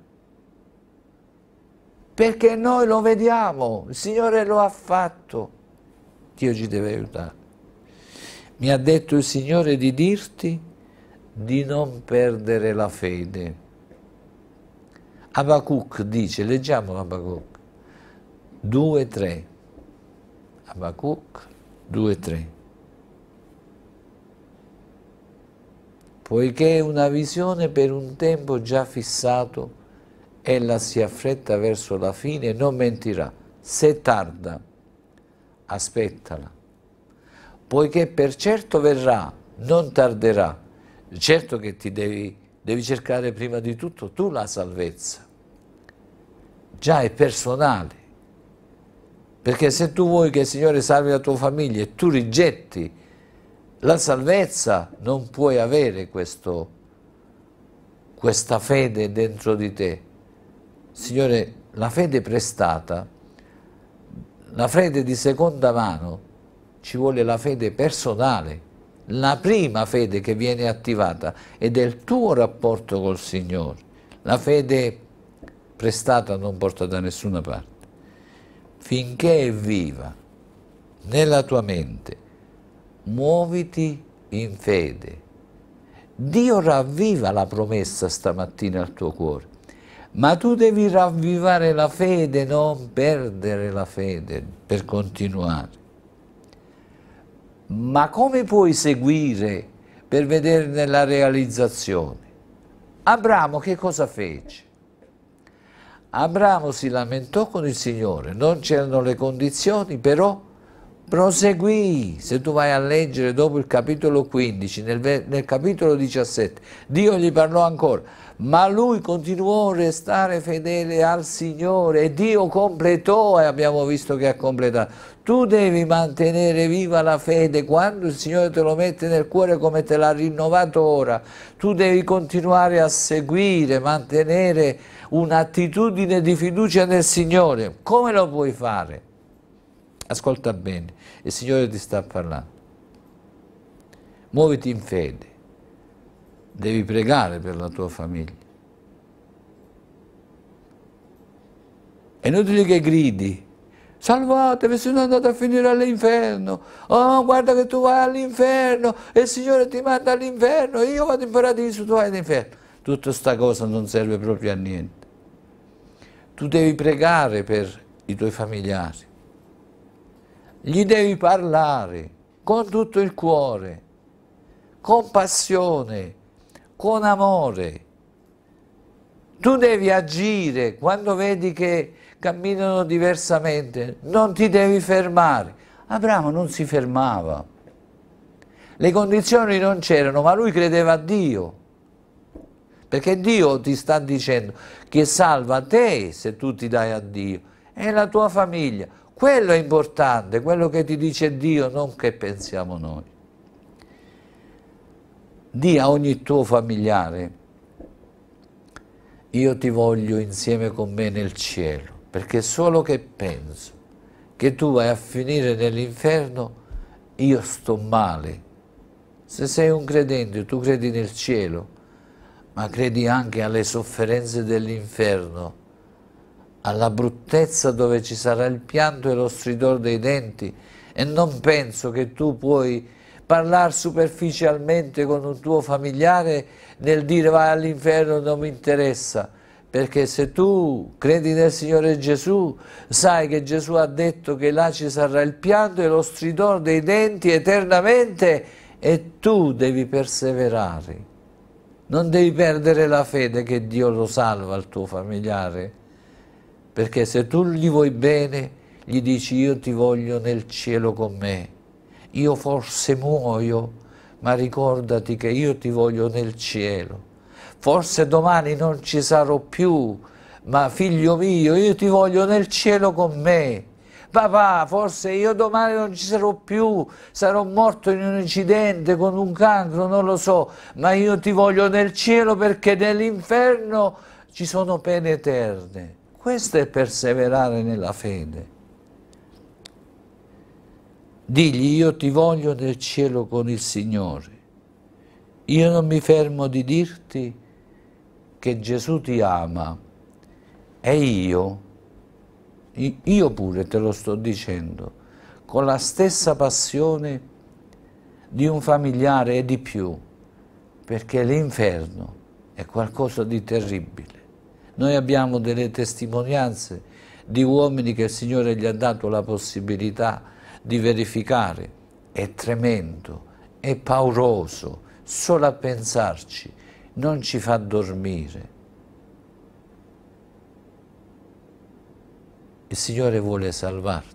Perché noi lo vediamo, il Signore lo ha fatto. Dio ci deve aiutare. Mi ha detto il Signore di dirti di non perdere la fede. Abacuc dice, leggiamo Abacuc, 2, 3. Abacuc 2, 3. Poiché una visione per un tempo già fissato, ella si affretta verso la fine e non mentirà. Se tarda, aspettala. Poiché per certo verrà, non tarderà Certo che ti devi, devi cercare prima di tutto tu la salvezza, già è personale, perché se tu vuoi che il Signore salvi la tua famiglia e tu rigetti la salvezza, non puoi avere questo, questa fede dentro di te. Signore, la fede prestata, la fede di seconda mano, ci vuole la fede personale la prima fede che viene attivata ed è il tuo rapporto col Signore, la fede prestata non porta da nessuna parte. Finché è viva nella tua mente, muoviti in fede. Dio ravviva la promessa stamattina al tuo cuore, ma tu devi ravvivare la fede, non perdere la fede per continuare ma come puoi seguire per vederne la realizzazione? Abramo che cosa fece? Abramo si lamentò con il Signore, non c'erano le condizioni, però proseguì. Se tu vai a leggere dopo il capitolo 15, nel, nel capitolo 17, Dio gli parlò ancora ma lui continuò a restare fedele al Signore e Dio completò e abbiamo visto che ha completato. Tu devi mantenere viva la fede quando il Signore te lo mette nel cuore come te l'ha rinnovato ora. Tu devi continuare a seguire, mantenere un'attitudine di fiducia nel Signore. Come lo puoi fare? Ascolta bene, il Signore ti sta parlando. Muoviti in fede Devi pregare per la tua famiglia. È inutile che gridi, salvatevi, se no andate a finire all'inferno. Oh, guarda che tu vai all'inferno e il Signore ti manda all'inferno, io vado in paradiso, tu vai all'inferno. Tutta questa cosa non serve proprio a niente. Tu devi pregare per i tuoi familiari, gli devi parlare con tutto il cuore, con passione, con amore. Tu devi agire quando vedi che camminano diversamente, non ti devi fermare. Abramo non si fermava. Le condizioni non c'erano, ma lui credeva a Dio. Perché Dio ti sta dicendo che salva te se tu ti dai a Dio e la tua famiglia. Quello è importante, quello che ti dice Dio, non che pensiamo noi. Di a ogni tuo familiare, io ti voglio insieme con me nel cielo, perché solo che penso che tu vai a finire nell'inferno, io sto male. Se sei un credente, tu credi nel cielo, ma credi anche alle sofferenze dell'inferno, alla bruttezza dove ci sarà il pianto e lo stridore dei denti, e non penso che tu puoi parlare superficialmente con un tuo familiare nel dire vai all'inferno non mi interessa, perché se tu credi nel Signore Gesù, sai che Gesù ha detto che là ci sarà il pianto e lo stridore dei denti eternamente e tu devi perseverare. Non devi perdere la fede che Dio lo salva al tuo familiare, perché se tu gli vuoi bene, gli dici io ti voglio nel cielo con me io forse muoio, ma ricordati che io ti voglio nel cielo. Forse domani non ci sarò più, ma figlio mio, io ti voglio nel cielo con me. Papà, forse io domani non ci sarò più, sarò morto in un incidente con un cancro, non lo so, ma io ti voglio nel cielo perché nell'inferno ci sono pene eterne. Questo è perseverare nella fede. Digli io ti voglio nel cielo con il Signore. Io non mi fermo di dirti che Gesù ti ama e io, io pure te lo sto dicendo, con la stessa passione di un familiare e di più, perché l'inferno è qualcosa di terribile. Noi abbiamo delle testimonianze di uomini che il Signore gli ha dato la possibilità di di verificare. È tremendo, è pauroso, solo a pensarci non ci fa dormire. Il Signore vuole salvarti.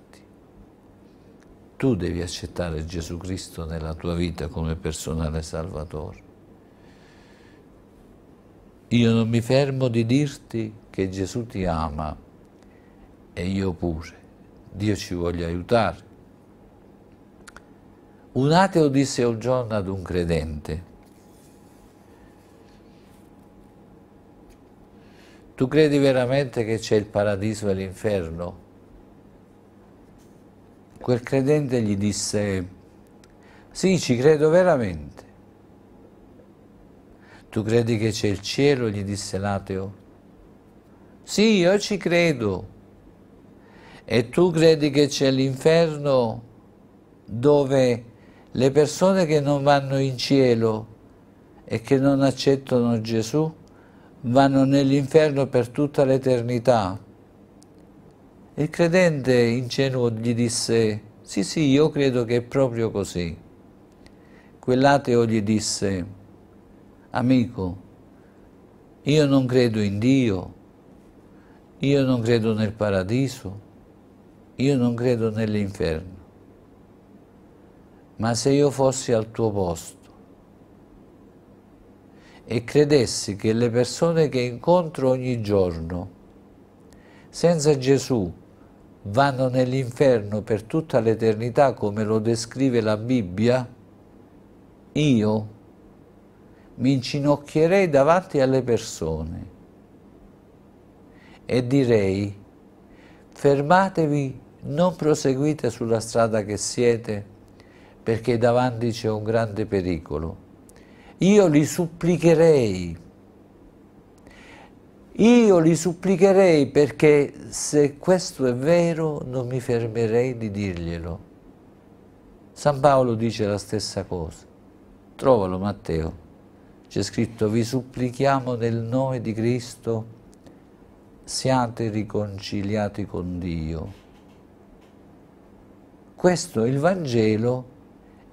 Tu devi accettare Gesù Cristo nella tua vita come personale Salvatore. Io non mi fermo di dirti che Gesù ti ama e io pure. Dio ci voglia aiutare un ateo disse un giorno ad un credente, tu credi veramente che c'è il paradiso e l'inferno? Quel credente gli disse, sì, ci credo veramente. Tu credi che c'è il cielo? gli disse l'ateo. Sì, io ci credo. E tu credi che c'è l'inferno dove le persone che non vanno in cielo e che non accettano Gesù vanno nell'inferno per tutta l'eternità. Il credente ingenuo gli disse, sì sì, io credo che è proprio così. Quell'ateo gli disse, amico, io non credo in Dio, io non credo nel paradiso, io non credo nell'inferno. Ma se io fossi al tuo posto e credessi che le persone che incontro ogni giorno senza Gesù vanno nell'inferno per tutta l'eternità come lo descrive la Bibbia, io mi inginocchierei davanti alle persone e direi fermatevi, non proseguite sulla strada che siete, perché davanti c'è un grande pericolo. Io li supplicherei, io li supplicherei perché se questo è vero non mi fermerei di dirglielo. San Paolo dice la stessa cosa. Trovalo Matteo. C'è scritto vi supplichiamo nel nome di Cristo siate riconciliati con Dio. Questo è il Vangelo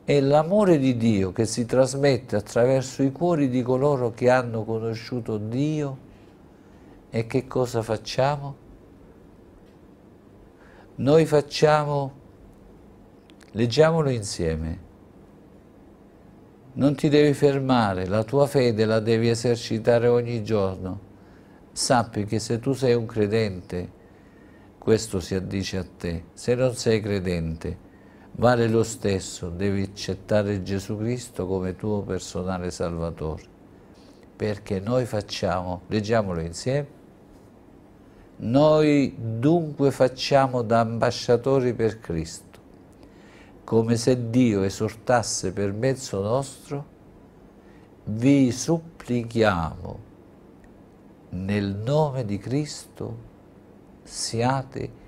è l'amore di Dio che si trasmette attraverso i cuori di coloro che hanno conosciuto Dio. E che cosa facciamo? Noi facciamo, leggiamolo insieme, non ti devi fermare, la tua fede la devi esercitare ogni giorno. Sappi che se tu sei un credente, questo si addice a te. Se non sei credente, Vale lo stesso, devi accettare Gesù Cristo come tuo personale Salvatore, perché noi facciamo, leggiamolo insieme, noi dunque facciamo da ambasciatori per Cristo, come se Dio esortasse per mezzo nostro, vi supplichiamo nel nome di Cristo siate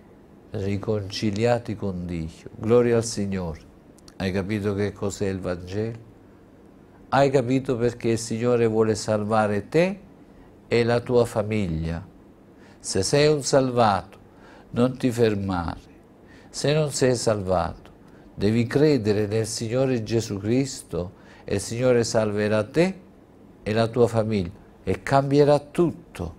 riconciliati con Dio. Gloria al Signore. Hai capito che cos'è il Vangelo? Hai capito perché il Signore vuole salvare te e la tua famiglia. Se sei un salvato, non ti fermare. Se non sei salvato, devi credere nel Signore Gesù Cristo e il Signore salverà te e la tua famiglia e cambierà tutto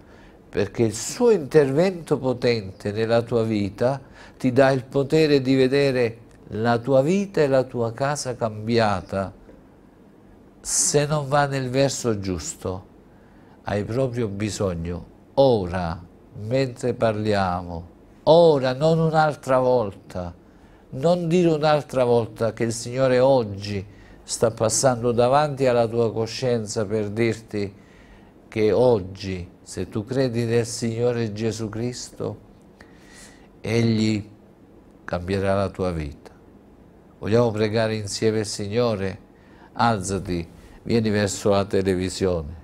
perché il suo intervento potente nella tua vita ti dà il potere di vedere la tua vita e la tua casa cambiata se non va nel verso giusto. Hai proprio bisogno, ora, mentre parliamo, ora, non un'altra volta, non dire un'altra volta che il Signore oggi sta passando davanti alla tua coscienza per dirti che oggi se tu credi nel Signore Gesù Cristo, Egli cambierà la tua vita. Vogliamo pregare insieme, Signore? Alzati, vieni verso la televisione.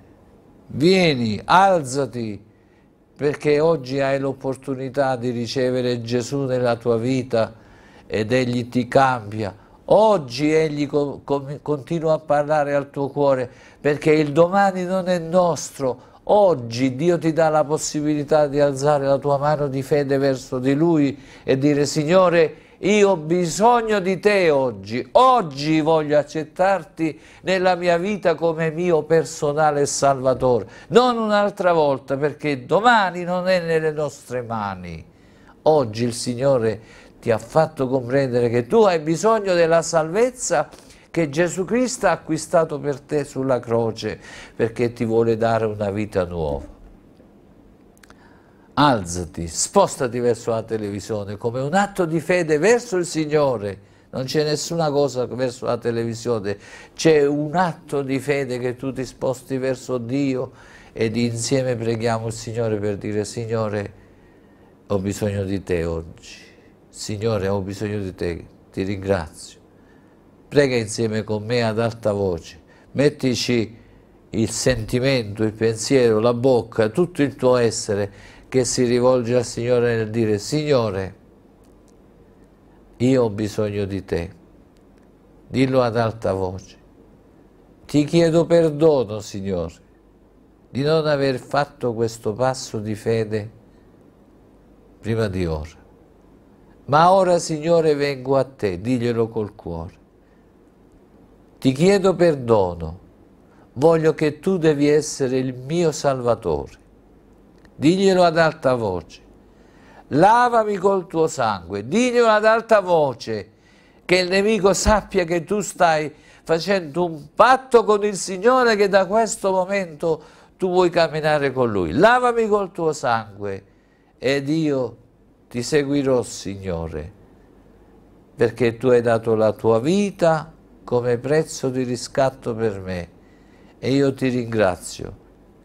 Vieni, alzati, perché oggi hai l'opportunità di ricevere Gesù nella tua vita ed Egli ti cambia. Oggi Egli continua a parlare al tuo cuore, perché il domani non è nostro, Oggi Dio ti dà la possibilità di alzare la tua mano di fede verso di Lui e dire Signore, io ho bisogno di te oggi, oggi voglio accettarti nella mia vita come mio personale Salvatore, non un'altra volta perché domani non è nelle nostre mani. Oggi il Signore ti ha fatto comprendere che tu hai bisogno della salvezza che Gesù Cristo ha acquistato per te sulla croce perché ti vuole dare una vita nuova. Alzati, spostati verso la televisione come un atto di fede verso il Signore. Non c'è nessuna cosa verso la televisione, c'è un atto di fede che tu ti sposti verso Dio ed insieme preghiamo il Signore per dire Signore ho bisogno di te oggi, Signore ho bisogno di te, ti ringrazio prega insieme con me ad alta voce, mettici il sentimento, il pensiero, la bocca, tutto il tuo essere che si rivolge al Signore nel dire Signore, io ho bisogno di te, dillo ad alta voce, ti chiedo perdono Signore di non aver fatto questo passo di fede prima di ora. Ma ora Signore vengo a te, diglielo col cuore ti chiedo perdono, voglio che tu devi essere il mio Salvatore. Diglielo ad alta voce, lavami col tuo sangue, diglielo ad alta voce, che il nemico sappia che tu stai facendo un patto con il Signore che da questo momento tu vuoi camminare con Lui. Lavami col tuo sangue ed io ti seguirò, Signore, perché tu hai dato la tua vita come prezzo di riscatto per me e io ti ringrazio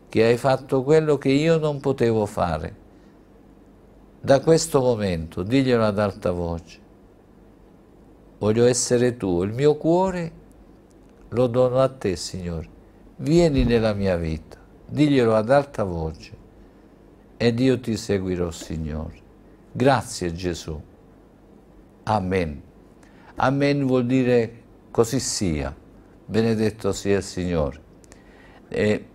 che hai fatto quello che io non potevo fare. Da questo momento, diglielo ad alta voce, voglio essere tuo, il mio cuore lo dono a te, Signore, vieni nella mia vita, diglielo ad alta voce ed io ti seguirò, Signore. Grazie Gesù. Amen. Amen vuol dire Così sia, benedetto sia il Signore. E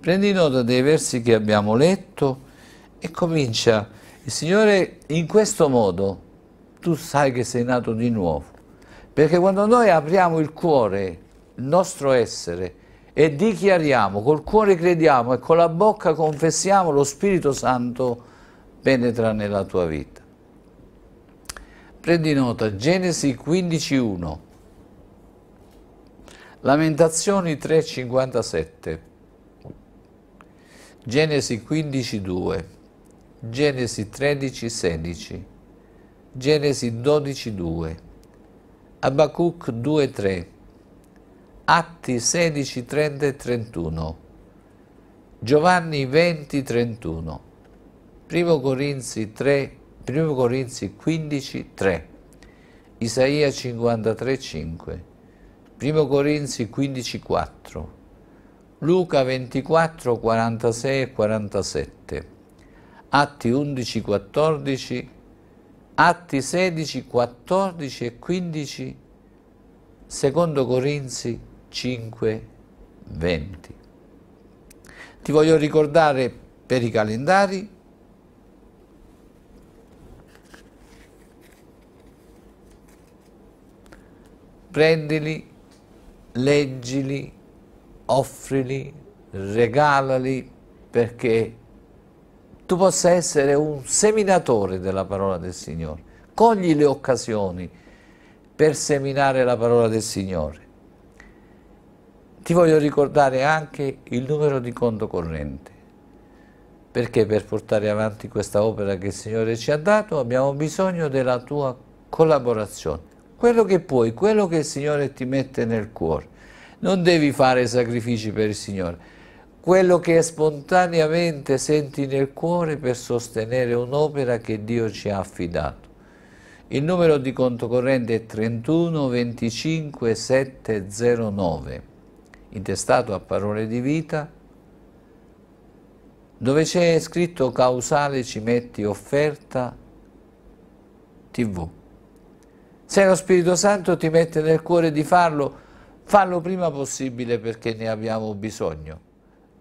prendi nota dei versi che abbiamo letto e comincia, il Signore in questo modo tu sai che sei nato di nuovo. Perché quando noi apriamo il cuore, il nostro essere, e dichiariamo, col cuore crediamo e con la bocca confessiamo, lo Spirito Santo penetra nella tua vita. Prendi nota, Genesi 15, 1. Lamentazioni 3,57 Genesi 15,2 Genesi 13,16 Genesi 12,2 Abacuc 2,3 Atti 16,30 e 31 Giovanni 20,31 31 1 Corinzi, 3, 1 Corinzi 15, 3 Isaia 53, 5 1 Corinzi 15, 4, Luca 24, 46 e 47, Atti 11, 14, Atti 16, 14 e 15, Secondo Corinzi 5, 20. Ti voglio ricordare per i calendari prendili leggili, offrili, regalali perché tu possa essere un seminatore della parola del Signore. Cogli le occasioni per seminare la parola del Signore. Ti voglio ricordare anche il numero di conto corrente, perché per portare avanti questa opera che il Signore ci ha dato abbiamo bisogno della tua collaborazione quello che puoi, quello che il Signore ti mette nel cuore. Non devi fare sacrifici per il Signore. Quello che spontaneamente senti nel cuore per sostenere un'opera che Dio ci ha affidato. Il numero di conto corrente è 31 25 709, intestato a parole di vita, dove c'è scritto causale ci metti offerta tv. Se lo Spirito Santo ti mette nel cuore di farlo, fallo prima possibile perché ne abbiamo bisogno.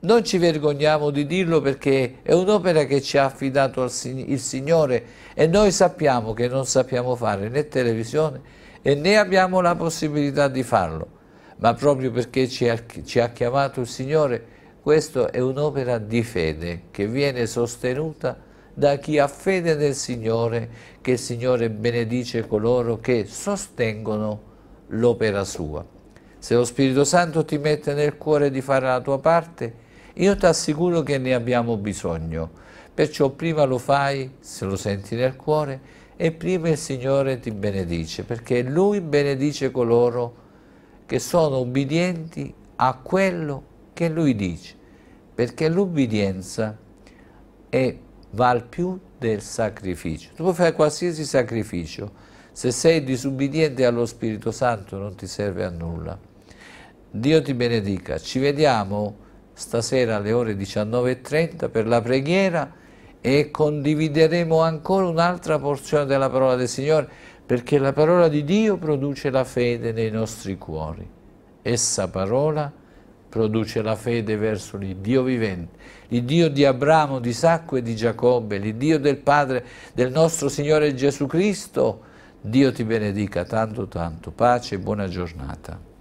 Non ci vergogniamo di dirlo perché è un'opera che ci ha affidato il Signore e noi sappiamo che non sappiamo fare né televisione e né abbiamo la possibilità di farlo. Ma proprio perché ci ha, ci ha chiamato il Signore, questa è un'opera di fede che viene sostenuta da chi ha fede nel Signore, che il Signore benedice coloro che sostengono l'opera sua. Se lo Spirito Santo ti mette nel cuore di fare la tua parte, io ti assicuro che ne abbiamo bisogno, perciò prima lo fai, se lo senti nel cuore, e prima il Signore ti benedice, perché Lui benedice coloro che sono obbedienti a quello che Lui dice, perché l'ubbidienza è vale più del sacrificio. Tu puoi fare qualsiasi sacrificio, se sei disubbidiente allo Spirito Santo non ti serve a nulla. Dio ti benedica, ci vediamo stasera alle ore 19.30 per la preghiera e condivideremo ancora un'altra porzione della parola del Signore perché la parola di Dio produce la fede nei nostri cuori. Essa parola produce produce la fede verso l'Iddio vivente, l'Iddio di Abramo, di Isacco e di Giacobbe, l'Iddio del Padre, del nostro Signore Gesù Cristo. Dio ti benedica tanto tanto, pace e buona giornata.